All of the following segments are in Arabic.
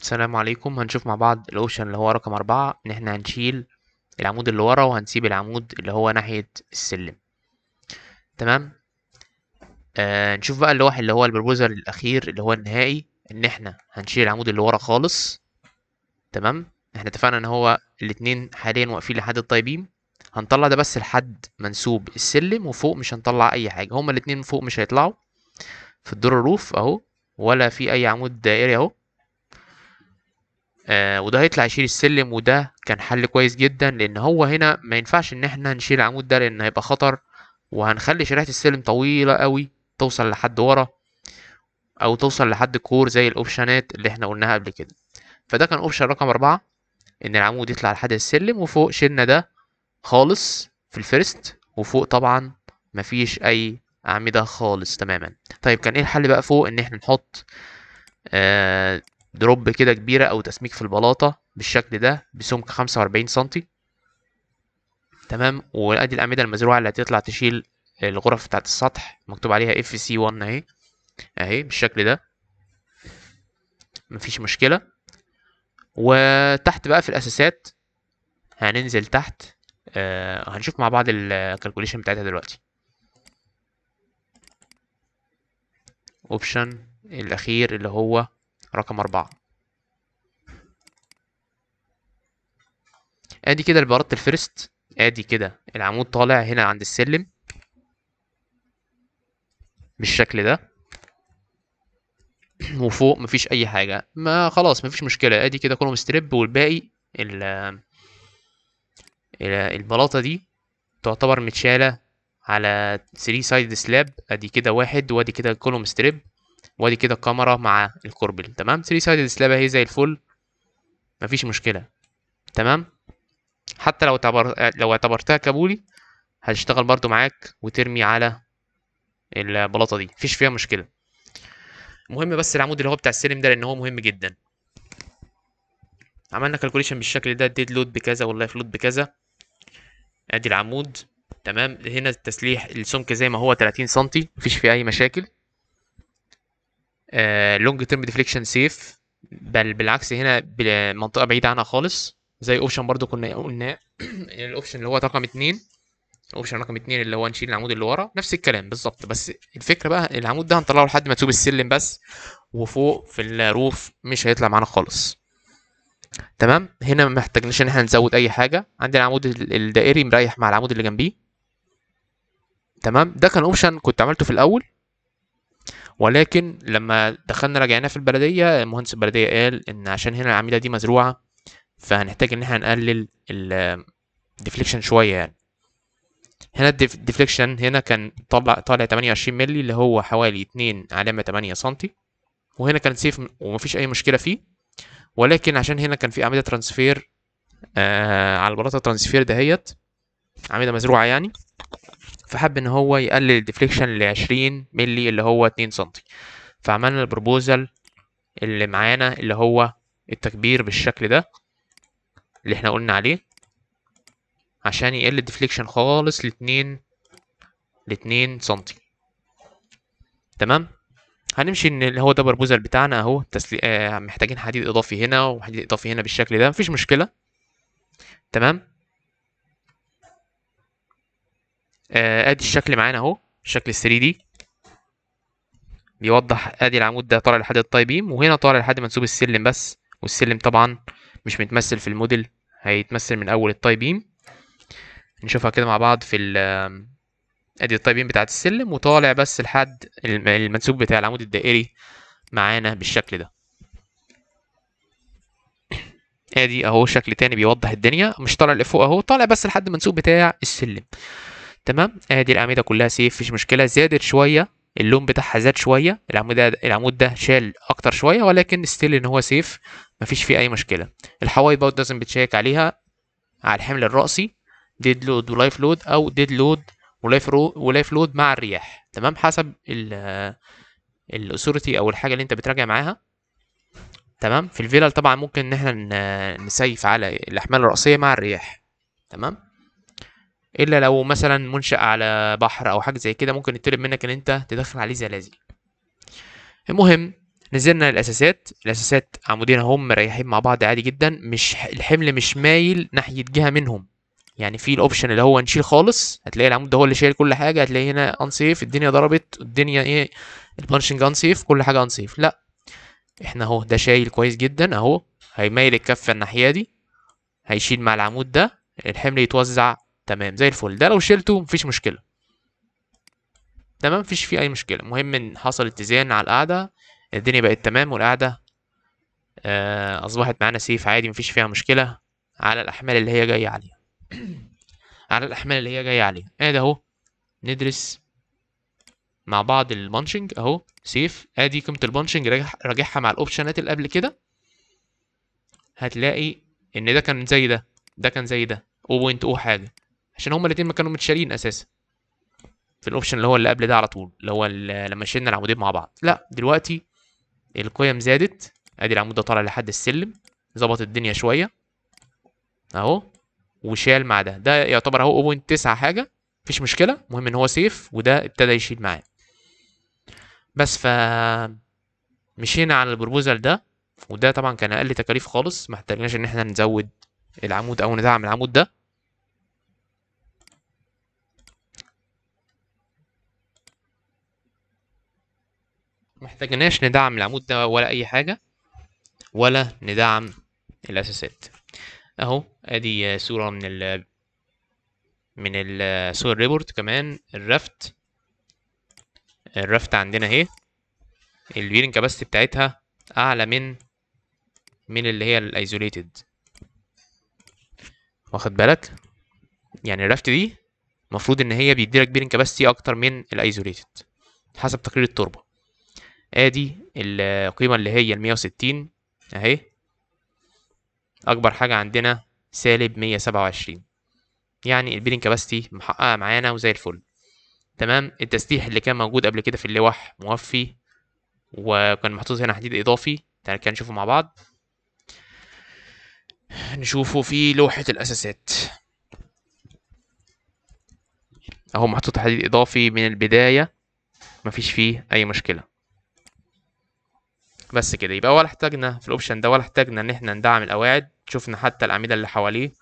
السلام عليكم هنشوف مع بعض الاوبشن اللي هو رقم أربعة ان احنا هنشيل العمود اللي ورا وهنسيب العمود اللي هو ناحية السلم تمام آه نشوف بقى اللوح اللي هو البروبوزر الاخير اللي هو النهائي ان احنا هنشيل العمود اللي ورا خالص تمام احنا اتفقنا ان هو الاتنين حاليا واقفين لحد الطيبين هنطلع ده بس لحد منسوب السلم وفوق مش هنطلع اي حاجه هما الاتنين فوق مش هيطلعوا في الدور الروف اهو ولا في اي عمود دائري اهو آه وده هيطلع يشيل السلم وده كان حل كويس جدا لان هو هنا ما ينفعش ان احنا نشيل العمود ده لان هيبقى خطر وهنخلي شريحة السلم طويلة قوي توصل لحد ورا او توصل لحد الكور زي الاوبشنات اللي احنا قلناها قبل كده فده كان اوبشن رقم أربعة ان العمود يطلع لحد السلم وفوق شلنا ده خالص في الفيرست وفوق طبعا مفيش اي اعمدة خالص تماما طيب كان ايه الحل بقى فوق ان احنا نحط آه دروب كده كبيرة أو تسميك في البلاطة بالشكل ده بسمك 45 سنتي تمام وأدي الأعمدة المزروعة اللي هتطلع تشيل الغرف بتاعت السطح مكتوب عليها اف سي 1 اهي اهي بالشكل ده مفيش مشكلة وتحت بقى في الأساسات هننزل تحت آه هنشوف مع بعض الكالكوليشن بتاعتها دلوقتي اوبشن الأخير اللي هو رقم أربعة ادي كده البارت الفيرست ادي كده العمود طالع هنا عند السلم بالشكل ده وفوق مفيش اي حاجه ما خلاص مفيش مشكله ادي كده كلهم ستريب والباقي ال البلاطه دي تعتبر متشاله على 3 سايد سلاب ادي كده واحد وادي كده كلهم ستريب وادي كده الكاميرا مع الكوربل تمام 3 سايدد سلاب اهي زي الفل مفيش مشكله تمام حتى لو اعتبر لو اعتبرتها كابولي هتشتغل برضو معاك وترمي على البلاطه دي مفيش فيها مشكله مهم بس العمود اللي هو بتاع السلم ده لان هو مهم جدا عملنا كالكوليشن بالشكل ده ديد لود بكذا واللايف لود بكذا ادي العمود تمام هنا التسليح السمك زي ما هو 30 سم مفيش فيه اي مشاكل لونج تيرم ديفليكشن سيف بل بالعكس هنا منطقه بعيده عنها خالص زي اوبشن برضو كنا قلناه يعني الاوبشن اللي هو رقم اتنين اوبشن رقم اتنين اللي هو نشيل العمود اللي ورا نفس الكلام بالظبط بس الفكره بقى العمود ده هنطلعه لحد ما تسوب السلم بس وفوق في الروف مش هيطلع معانا خالص تمام هنا ما محتاجناش ان احنا نزود اي حاجه عندنا العمود الدائري مريح مع العمود اللي جنبيه تمام ده كان اوبشن كنت عملته في الاول ولكن لما دخلنا راجعناه في البلديه مهندس البلديه قال ان عشان هنا العميده دي مزروعه فهنحتاج ان احنا نقلل ال deflection شويه يعني هنا الديفليكشن هنا كان طالع طالع 28 مللي اللي هو حوالي 2 علامه 8 سنتي وهنا كان سيف ومفيش اي مشكله فيه ولكن عشان هنا كان في اعمده ترانسفير آه على البلاطه ترانسفير دهيت اعمده مزروعه يعني فحب ان هو يقلل الديفليكشن ل 20 مللي اللي هو 2 سم فعملنا البروبوزل اللي معانا اللي هو التكبير بالشكل ده اللي احنا قلنا عليه عشان يقل الديفليكشن خالص ل 2 ل 2 سم تمام هنمشي ان اللي هو ده البروبوزل بتاعنا اهو تسلي... آه محتاجين حديد اضافي هنا وحديد اضافي هنا بالشكل ده مفيش مشكله تمام آه، ادي الشكل معانا اهو الشكل ال 3 دي بيوضح ادي العمود ده طالع لحد الطاي بيم وهنا طالع لحد منسوب السلم بس والسلم طبعا مش متمثل في الموديل هيتمثل من اول الطاي بيم نشوفها كده مع بعض في آه، ادي الطاي بيم بتاعت السلم وطالع بس لحد المنسوب بتاع العمود الدائري معانا بالشكل ده ادي اهو شكل تاني بيوضح الدنيا مش طالع لفوق اهو طالع بس لحد المنسوب بتاع السلم تمام ادي الاعمده كلها سيف مفيش مشكله زادت شويه اللون بتاعها زاد شويه العمود ده العمود ده شال اكتر شويه ولكن ستيل ان هو سيف مفيش فيه اي مشكله الحوايط باوت لازم بتشيك عليها على الحمل الراسي ديد لود ولايف لود او ديد لود ولايف رو ولايف لود مع الرياح تمام حسب الاثوريتي او الحاجه اللي انت بتراجع معاها تمام في الفيلل طبعا ممكن ان احنا نسيف على الاحمال الراسيه مع الرياح تمام الا لو مثلا منشأ على بحر او حاجه زي كده ممكن يطلب منك ان انت تدخل عليه زلازل المهم نزلنا الاساسات الاساسات عمودين هم مريحين مع بعض عادي جدا مش الحمل مش مايل ناحيه جهه منهم يعني في الاوبشن اللي هو نشيل خالص هتلاقي العمود ده هو اللي شايل كل حاجه هتلاقي هنا انسيف الدنيا ضربت الدنيا ايه البانشنج انسيف كل حاجه انسيف لا احنا اهو ده شايل كويس جدا اهو هيميل الكفه الناحيه دي هيشيل مع العمود ده الحمل يتوزع تمام زي الفل ده لو شلته مفيش مشكله تمام مفيش فيه اي مشكله المهم ان حصل اتزان على القاعده الدنيا بقت تمام والقاعده آه، اصبحت معانا سيف عادي مفيش فيها مشكله على الاحمال اللي هي جايه عليها على الاحمال اللي هي جايه عليها ادي اهو ندرس مع بعض البانشنج اهو سيف ادي قيمه البانشنج راجعها مع الاوبشنات اللي قبل كده هتلاقي ان ده كان زي ده ده كان زي ده 0.0 حاجه عشان هما الاثنين ما كانوا متشالين اساسا في الاوبشن اللي هو اللي قبل ده على طول اللي هو اللي لما شلنا العمودين مع بعض لا دلوقتي القيم زادت ادي العمود ده طالع لحد السلم ظبط الدنيا شويه اهو وشال مع ده ده يعتبر اهو تسعة حاجه مفيش مشكله المهم ان هو سيف وده ابتدى يشيل معاه بس ف مشينا على البروبوزال ده وده طبعا كان اقل تكاليف خالص محتاجناش ان احنا نزود العمود او ندعم العمود ده محتاجناش ندعم العمود ده ولا اي حاجه ولا ندعم الاساسات اهو ادي صوره من ال من صور ريبورت كمان الرفت الرفت عندنا اهي البيرنج كاباستي بتاعتها اعلى من من اللي هي الايزوليتد واخد بالك يعني الرفت دي المفروض ان هي بيديلك بيرنج كاباستي اكتر من الايزوليتد حسب تقرير التربه ادي القيمه اللي هي المية وستين اهي اكبر حاجه عندنا سالب مية سبعة وعشرين يعني البيلينج كاباستي محققه معانا وزي الفل تمام التسليح اللي كان موجود قبل كده في اللوح موفي وكان محطوط هنا حديد اضافي تعالى كده نشوفه مع بعض نشوفه في لوحه الاساسات اهو محطوط حديد اضافي من البدايه مفيش فيه اي مشكله بس كده يبقى ولا احتاجنا في الاوبشن ده ولا احتاجنا ان احنا ندعم القواعد شفنا حتى الاعمده اللي حواليه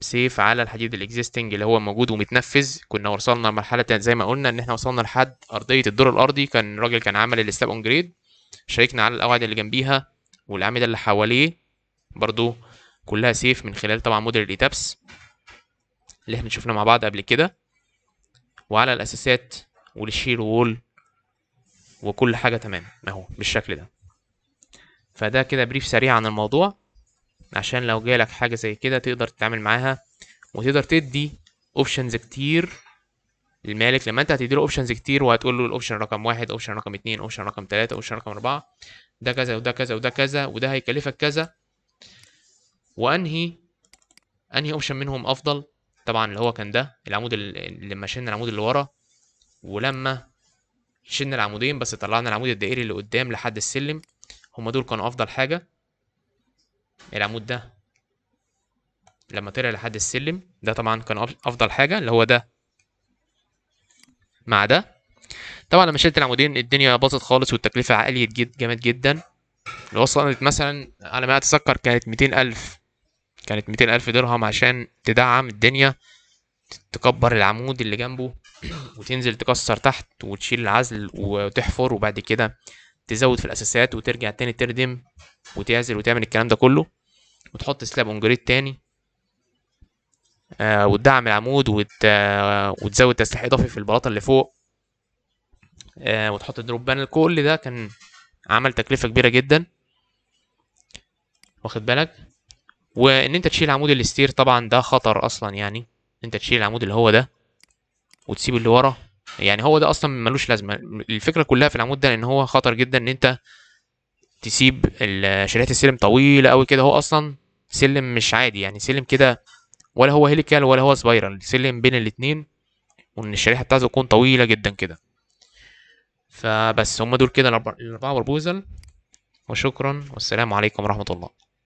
سيف على الحديد الاكزيستنج اللي هو موجود ومتنفذ كنا وصلنا لمرحله زي ما قلنا ان احنا وصلنا لحد ارضيه الدور الارضي كان الراجل كان عمل السلاب اون جريد شاركنا على القواعد اللي جنبيها والاعمده اللي حواليه برضو كلها سيف من خلال طبعا موديل الايتابس اللي احنا شفناه مع بعض قبل كده وعلى الاساسات والشير وول وكل حاجه تمام اهو بالشكل ده فده كده بريف سريع عن الموضوع عشان لو جالك حاجة زي كده تقدر تتعامل معاها وتقدر تدي اوبشنز كتير المالك لما انت هتديله اوبشنز كتير وهتقول له الاوبشن رقم واحد اوبشن رقم اتنين اوبشن رقم تلاتة اوبشن رقم اربعة ده كذا وده كذا وده كذا وده هيكلفك كذا وانهي انهي اوبشن منهم افضل طبعا اللي هو كان ده العمود اللي لما شلنا العمود اللي ورا ولما شلنا العمودين بس طلعنا العمود الدائري اللي قدام لحد السلم هما دول كانوا افضل حاجه العمود ده لما طلع لحد السلم ده طبعا كان افضل حاجه اللي هو ده مع ده طبعا لما شلت العمودين الدنيا باظت خالص والتكلفه عاليه جد جامد جدا اللي وصلت مثلا على ما اتذكر كانت 200000 كانت 200000 درهم عشان تدعم الدنيا تكبر العمود اللي جنبه وتنزل تكسر تحت وتشيل العزل وتحفر وبعد كده تزود في الاساسات وترجع تاني تردم وتعزل وتعمل الكلام ده كله وتحط سلاب اون جريد تاني آه وتدعم العمود وت... آه وتزود تسليح اضافي في البلاطه اللي فوق آه وتحط دروب بانل كل ده كان عمل تكلفه كبيره جدا واخد بالك وان انت تشيل عمود الاستير طبعا ده خطر اصلا يعني انت تشيل العمود اللي هو ده وتسيب اللي ورا يعني هو ده اصلا ملوش لازمه الفكره كلها في العمود ده ان هو خطر جدا ان انت تسيب شريحه السلم طويله قوي كده هو اصلا سلم مش عادي يعني سلم كده ولا هو هيليكال ولا هو سبايرال سلم بين الاتنين وان الشريحه بتاعته تكون طويله جدا كده فبس هم دول كده الاربعه بربوزل وشكرا والسلام عليكم ورحمه الله